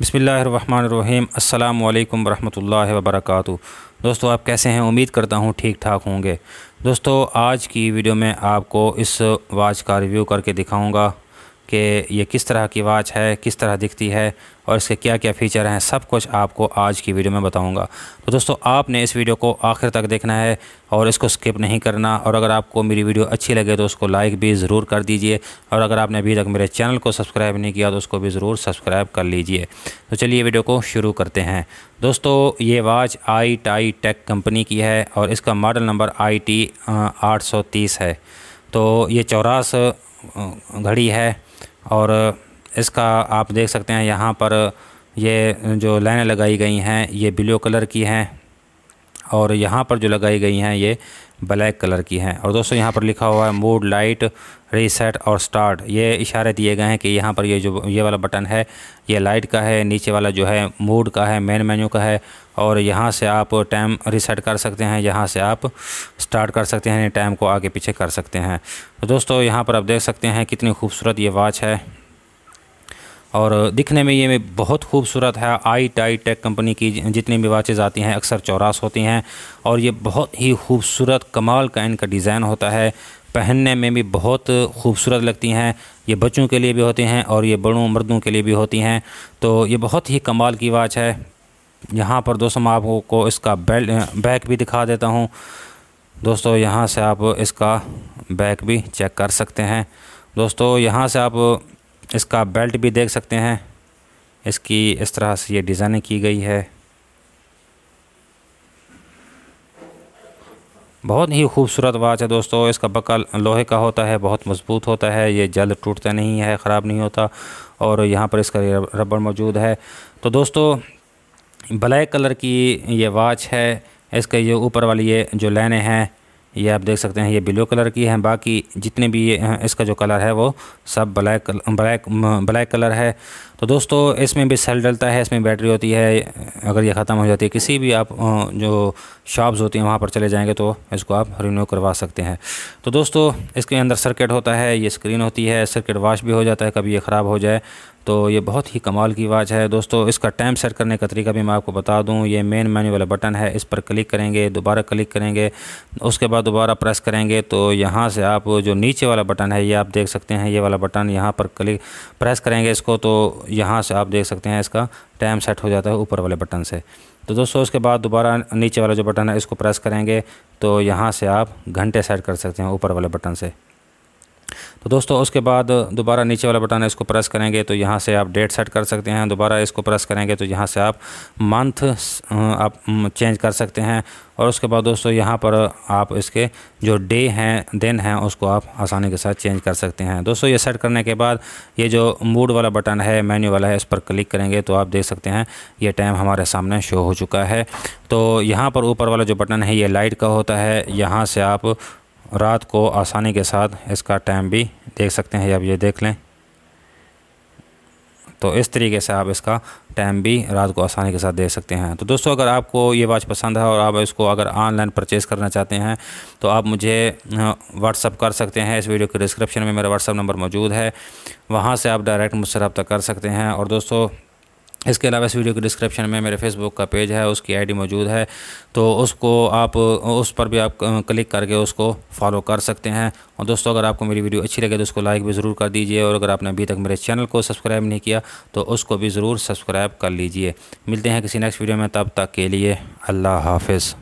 बसमीम् अल्लाम वरहमल वबरक दोस्तों आप कैसे हैं उम्मीद करता हूँ ठीक ठाक होंगे दोस्तों आज की वीडियो में आपको इस वॉच का रिव्यू करके दिखाऊंगा कि ये किस तरह की वाच है किस तरह दिखती है और इसके क्या क्या फ़ीचर हैं सब कुछ आपको आज की वीडियो में बताऊंगा तो दोस्तों आपने इस वीडियो को आखिर तक देखना है और इसको स्किप नहीं करना और अगर आपको मेरी वीडियो अच्छी लगे तो उसको लाइक भी ज़रूर कर दीजिए और अगर आपने अभी तक मेरे चैनल को सब्सक्राइब नहीं किया तो उसको भी ज़रूर सब्सक्राइब कर लीजिए तो चलिए वीडियो को शुरू करते हैं दोस्तों ये वाच आई टाई टेक कंपनी की है और इसका मॉडल नंबर आई टी है तो ये चौरास घड़ी है और इसका आप देख सकते हैं यहाँ पर ये जो लाइनें लगाई गई हैं ये ब्लू कलर की हैं और यहाँ पर जो लगाई गई हैं ये ब्लैक कलर की हैं और दोस्तों यहाँ पर लिखा हुआ है मूड लाइट रीसेट और स्टार्ट ये इशारे दिए गए हैं कि यहाँ पर ये जो ये वाला बटन है ये लाइट का है नीचे वाला जो है मूड का है मेन मेन्यू का है और यहाँ से आप टाइम रीसेट कर सकते हैं यहाँ से आप स्टार्ट कर सकते हैं टाइम को आगे पीछे कर सकते हैं तो दोस्तों यहाँ पर आप देख सकते हैं कितनी खूबसूरत ये वॉच है और दिखने में ये बहुत खूबसूरत है आई टाई टेक कंपनी की जितनी भी वाचेज़ आती हैं अक्सर चौरास होती हैं और ये बहुत ही खूबसूरत कमाल का इनका डिज़ाइन होता है पहनने में भी बहुत खूबसूरत लगती हैं ये बच्चों के लिए भी होती हैं और ये बड़ों मर्दों के लिए भी होती हैं तो ये बहुत ही कमाल की वाच है यहाँ पर दोस्तों मैं आपको इसका बेल्ट बैक भी दिखा देता हूँ दोस्तों यहाँ से आप इसका बैक भी चेक कर सकते हैं दोस्तों यहाँ से आप इसका बेल्ट भी देख सकते हैं इसकी इस तरह से ये डिज़ाइनिंग की गई है बहुत ही खूबसूरत वाच है दोस्तों इसका बकल लोहे का होता है बहुत मज़बूत होता है ये जल्द टूटता नहीं है ख़राब नहीं होता और यहाँ पर इसका रबड़ मौजूद है तो दोस्तों ब्लैक कलर की ये वाच है इसके ये ऊपर वाली ये जो लाइने हैं ये आप देख सकते हैं ये ब्लू कलर की है बाकी जितने भी ये इसका जो कलर है वो सब ब्लैक ब्लैक ब्लैक कलर है तो दोस्तों इसमें भी सेल डलता है इसमें बैटरी होती है अगर ये ख़त्म हो जाती है किसी भी आप जो शॉप्स होती हैं वहाँ पर चले जाएंगे तो इसको आप रिन्यू करवा सकते हैं तो दोस्तों इसके अंदर सर्किट होता है ये स्क्रीन होती है सर्किट वॉश भी हो जाता है कभी ये ख़राब हो जाए तो ये बहुत ही कमाल की वॉच है दोस्तों इसका टाइम सेट करने का तरीका भी मैं आपको बता दूँ ये मेन मेन्यू वाला बटन है इस पर क्लिक करेंगे दोबारा क्लिक करेंगे उसके बाद दोबारा प्रेस करेंगे तो यहाँ से आप जो नीचे वाला बटन है ये आप देख सकते हैं ये वाला बटन यहाँ पर क्लिक प्रेस करेंगे इसको तो यहाँ से आप देख सकते हैं इसका टाइम सेट हो जाता है ऊपर वाले बटन से तो दोस्तों उसके बाद दोबारा नीचे वाला जो बटन है इसको प्रेस करेंगे तो यहाँ से आप घंटे सेट कर सकते हैं ऊपर वाले बटन से तो दोस्तों उसके बाद दोबारा नीचे वाला बटन है इसको प्रेस करेंगे तो यहाँ से आप डेट सेट कर सकते हैं दोबारा इसको प्रेस करेंगे तो यहाँ से आप मंथ आप चेंज कर सकते हैं और उसके बाद दोस्तों यहाँ पर आप इसके जो डे हैं दिन हैं उसको आप आसानी के साथ चेंज कर सकते हैं दोस्तों ये सेट करने के बाद ये जो मूड वाला बटन है मेन्यू वाला है इस पर क्लिक करेंगे तो आप देख सकते हैं ये टाइम हमारे सामने शो हो चुका है तो यहाँ पर ऊपर वाला जो बटन है ये लाइट का होता है यहाँ से आप रात को आसानी के साथ इसका टाइम भी देख सकते हैं आप ये देख लें तो इस तरीके से आप इसका टाइम भी रात को आसानी के साथ देख सकते हैं तो दोस्तों अगर आपको ये वॉच पसंद है और आप इसको अगर ऑनलाइन परचेस करना चाहते हैं तो आप मुझे व्हाट्सअप कर सकते हैं इस वीडियो के डिस्क्रिप्शन में मेरा व्हाट्सअप नंबर मौजूद है वहाँ से आप डायरेक्ट मुझसे रब्ता कर सकते हैं और दोस्तों इसके अलावा इस वीडियो के डिस्क्रिप्शन में मेरे फेसबुक का पेज है उसकी आईडी मौजूद है तो उसको आप उस पर भी आप क्लिक करके उसको फॉलो कर सकते हैं और दोस्तों अगर आपको मेरी वीडियो अच्छी लगे तो उसको लाइक भी ज़रूर कर दीजिए और अगर आपने अभी तक मेरे चैनल को सब्सक्राइब नहीं किया तो उसको भी ज़रूर सब्सक्राइब कर लीजिए मिलते हैं किसी नेक्स्ट वीडियो में तब तक के लिए अल्लाह हाफिज़